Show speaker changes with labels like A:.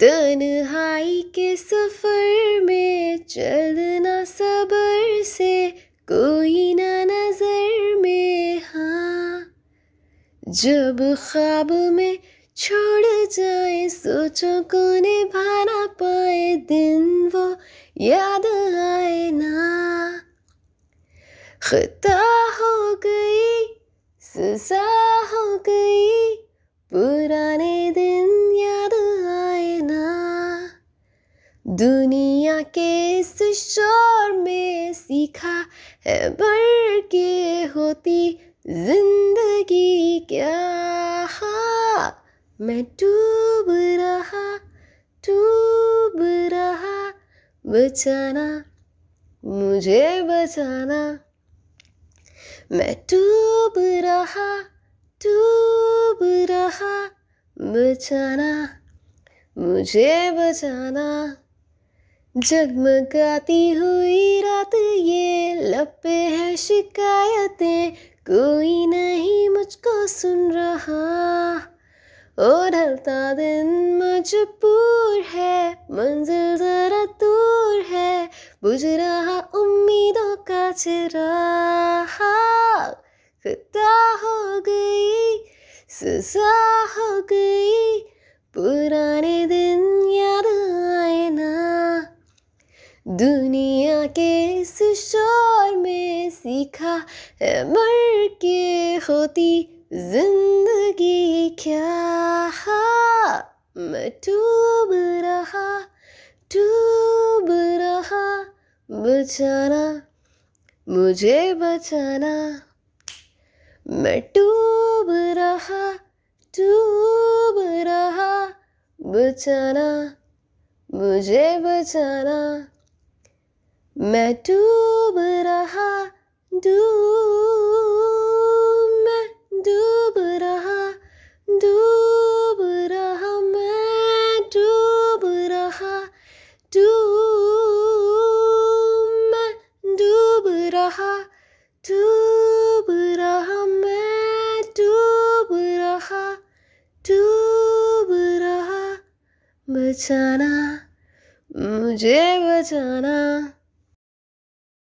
A: تنہائی کے سفر میں چلنا صبر سے کوئی نہ نظر میں ہاں جب خواب میں چھوڑ جائیں سوچوں کو نبھانا پائے دن وہ یاد آئے نا خطا ہو گئی سزا ہو گئی پرانے کے اس شور میں سیکھا ہے بڑھ کے ہوتی زندگی کیا میں ڈوب رہا ڈوب رہا بچانا مجھے بچانا میں ڈوب رہا ڈوب رہا بچانا مجھے بچانا جگمگاتی ہوئی رات یہ لپے ہے شکایتیں کوئی نہیں مجھ کو سن رہا اور ڈھلتا دن مجبور ہے منزل ذرا دور ہے بجھ رہا امیدوں کا چرا خطا ہو گئی سزا ہو گئی پرانے دن یاد آئے نا دنیا کے اس شور میں سیکھا ہے مر کے ہوتی زندگی کیا ہاں؟ میں ٹوب رہا ٹوب رہا بچانا مجھے بچانا میں ٹوب رہا ٹوب رہا بچانا مجھے بچانا میں ڈوب رہا ڈوب میں ڈوب رہا ڈوب رہا میں ڈوب رہا ڈوب میں ڈوب رہا ڈوب رہا میں ڈوب رہا ڈوب رہا بچانا مجھے بچانا